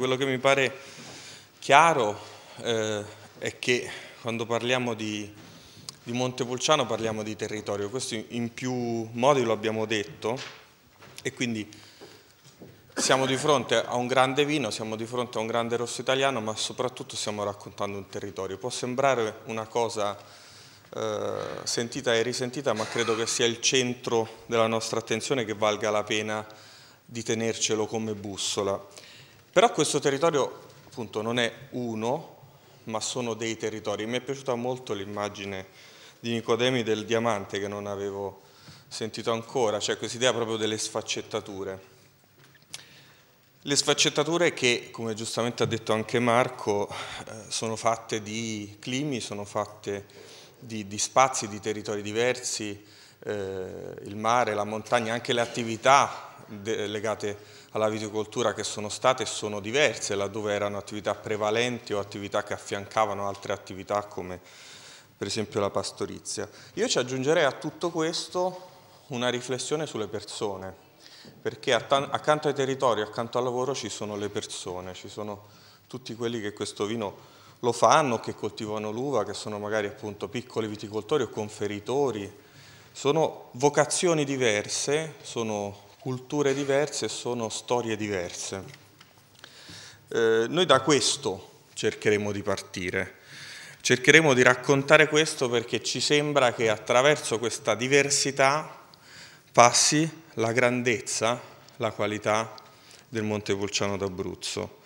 Quello che mi pare chiaro eh, è che quando parliamo di, di Montepulciano parliamo di territorio, questo in più modi lo abbiamo detto e quindi siamo di fronte a un grande vino, siamo di fronte a un grande rosso italiano, ma soprattutto stiamo raccontando un territorio. Può sembrare una cosa eh, sentita e risentita, ma credo che sia il centro della nostra attenzione che valga la pena di tenercelo come bussola. Però questo territorio appunto non è uno, ma sono dei territori. Mi è piaciuta molto l'immagine di Nicodemi del diamante che non avevo sentito ancora, cioè quest'idea proprio delle sfaccettature. Le sfaccettature che, come giustamente ha detto anche Marco, eh, sono fatte di climi, sono fatte di, di spazi, di territori diversi, eh, il mare, la montagna, anche le attività legate a alla viticoltura che sono state e sono diverse, laddove erano attività prevalenti o attività che affiancavano altre attività come per esempio la pastorizia. Io ci aggiungerei a tutto questo una riflessione sulle persone, perché accanto ai territori, accanto al lavoro ci sono le persone, ci sono tutti quelli che questo vino lo fanno, che coltivano l'uva, che sono magari appunto piccoli viticoltori o conferitori, sono vocazioni diverse, sono culture diverse sono storie diverse. Eh, noi da questo cercheremo di partire. Cercheremo di raccontare questo perché ci sembra che attraverso questa diversità passi la grandezza, la qualità del Monte Pulciano d'Abruzzo.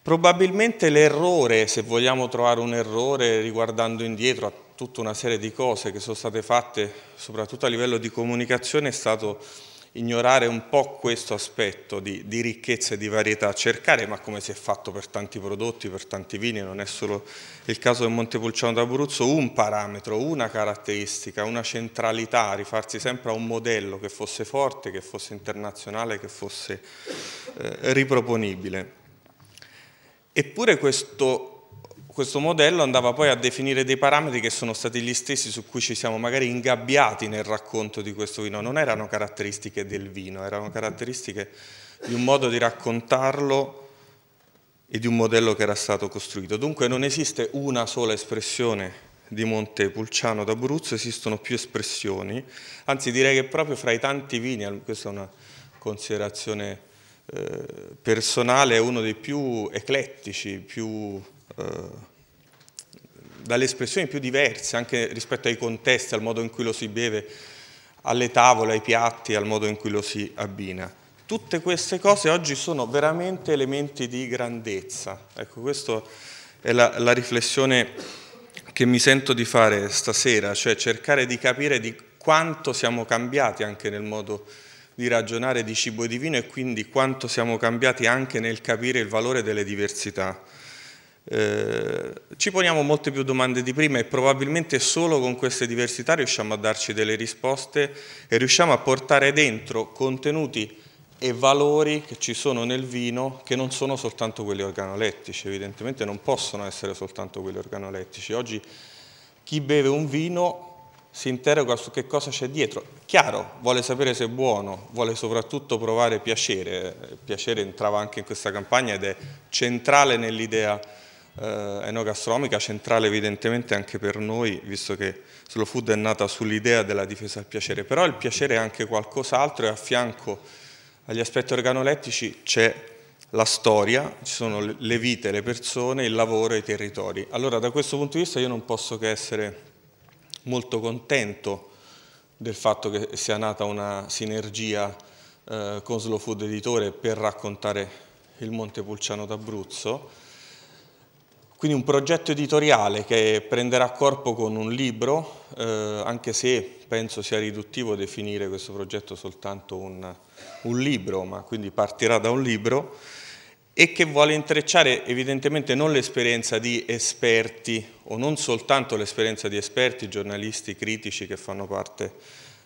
Probabilmente l'errore, se vogliamo trovare un errore riguardando indietro a tutta una serie di cose che sono state fatte, soprattutto a livello di comunicazione, è stato ignorare un po' questo aspetto di, di, ricchezza e di varietà, cercare, ma come si è fatto per tanti prodotti, per tanti vini, non è solo il caso del Montepulciano d'Abruzzo, un parametro, una caratteristica, una centralità, rifarsi sempre a un modello che fosse forte, che fosse internazionale, che fosse eh, riproponibile. Eppure questo questo modello andava poi a definire dei parametri che sono stati gli stessi su cui ci siamo magari ingabbiati nel racconto di questo vino, non erano caratteristiche del vino, erano caratteristiche di un modo di raccontarlo e di un modello che era stato costruito. Dunque non esiste una sola espressione di Montepulciano d'Abruzzo, esistono più espressioni, anzi direi che proprio fra i tanti vini, questa è una considerazione eh, personale, è uno dei più eclettici, più eh, dalle espressioni più diverse, anche rispetto ai contesti, al modo in cui lo si beve, alle tavole, ai piatti, al modo in cui lo si abbina. Tutte queste cose oggi sono veramente elementi di grandezza. Ecco, questa è la, la riflessione che mi sento di fare stasera, cioè cercare di capire di quanto siamo cambiati anche nel modo di ragionare di cibo e di vino e quindi quanto siamo cambiati anche nel capire il valore delle diversità. Eh, ci poniamo molte più domande di prima e probabilmente solo con queste diversità riusciamo a darci delle risposte e riusciamo a portare dentro contenuti e valori che ci sono nel vino che non sono soltanto quelli organolettici, evidentemente non possono essere soltanto quelli organolettici. Oggi chi beve un vino si interroga su che cosa c'è dietro. Chiaro, vuole sapere se è buono, vuole soprattutto provare piacere. Il piacere entrava anche in questa campagna ed è centrale nell'idea eh, enogastronomica centrale evidentemente anche per noi, visto che Slow Food è nata sull'idea della difesa del piacere, però il piacere è anche qualcos'altro e a fianco agli aspetti organolettici c'è la storia, ci sono le vite, le persone, il lavoro e i territori. Allora da questo punto di vista io non posso che essere molto contento del fatto che sia nata una sinergia eh, con Slow Food Editore per raccontare il Monte Pulciano d'Abruzzo, quindi un progetto editoriale che prenderà corpo con un libro, eh, anche se penso sia riduttivo definire questo progetto soltanto un, un libro, ma quindi partirà da un libro, e che vuole intrecciare evidentemente non l'esperienza di esperti o non soltanto l'esperienza di esperti, giornalisti, critici che fanno parte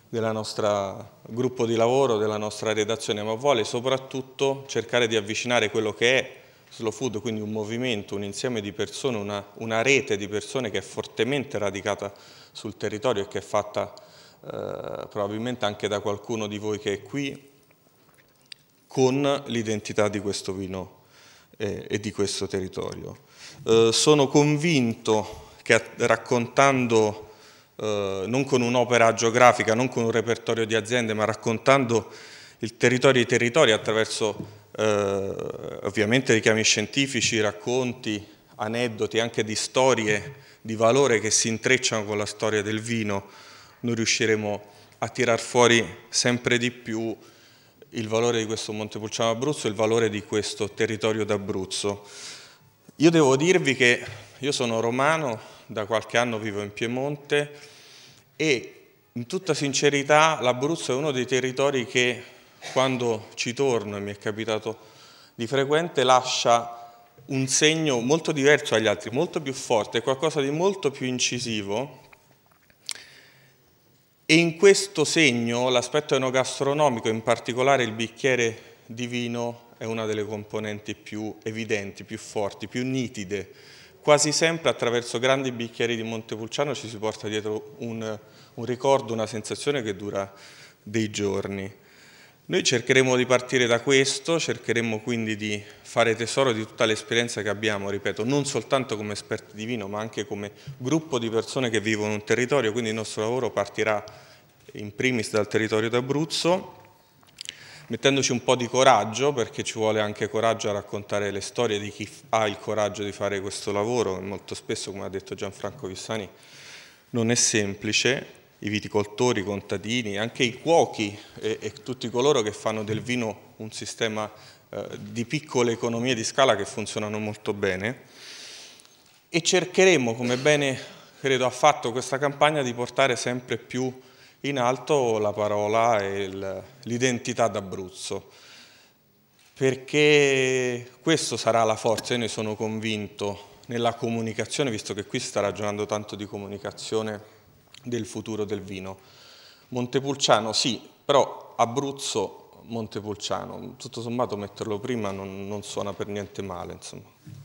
del nostro gruppo di lavoro, della nostra redazione, ma vuole soprattutto cercare di avvicinare quello che è Slow food quindi un movimento, un insieme di persone, una, una rete di persone che è fortemente radicata sul territorio e che è fatta eh, probabilmente anche da qualcuno di voi che è qui con l'identità di questo vino eh, e di questo territorio. Eh, sono convinto che raccontando, eh, non con un'opera geografica, non con un repertorio di aziende, ma raccontando il territorio e i territori attraverso eh, ovviamente richiami scientifici, racconti, aneddoti anche di storie di valore che si intrecciano con la storia del vino, noi riusciremo a tirar fuori sempre di più il valore di questo Montepulciano Abruzzo e il valore di questo territorio d'Abruzzo. Io devo dirvi che io sono romano, da qualche anno vivo in Piemonte e in tutta sincerità l'Abruzzo è uno dei territori che quando ci torno, e mi è capitato di frequente, lascia un segno molto diverso dagli altri, molto più forte, qualcosa di molto più incisivo. E in questo segno l'aspetto enogastronomico, in particolare il bicchiere di vino, è una delle componenti più evidenti, più forti, più nitide. Quasi sempre attraverso grandi bicchieri di Montepulciano ci si porta dietro un, un ricordo, una sensazione che dura dei giorni. Noi cercheremo di partire da questo, cercheremo quindi di fare tesoro di tutta l'esperienza che abbiamo, ripeto, non soltanto come esperti di vino, ma anche come gruppo di persone che vivono un territorio, quindi il nostro lavoro partirà in primis dal territorio d'Abruzzo, mettendoci un po' di coraggio, perché ci vuole anche coraggio a raccontare le storie di chi ha il coraggio di fare questo lavoro, molto spesso, come ha detto Gianfranco Vissani, non è semplice, i viticoltori, i contadini, anche i cuochi e, e tutti coloro che fanno del vino un sistema eh, di piccole economie di scala che funzionano molto bene e cercheremo, come bene credo ha fatto questa campagna, di portare sempre più in alto la parola e l'identità d'Abruzzo, perché questo sarà la forza, io ne sono convinto, nella comunicazione, visto che qui si sta ragionando tanto di comunicazione del futuro del vino. Montepulciano sì, però Abruzzo Montepulciano, tutto sommato metterlo prima non, non suona per niente male. Insomma.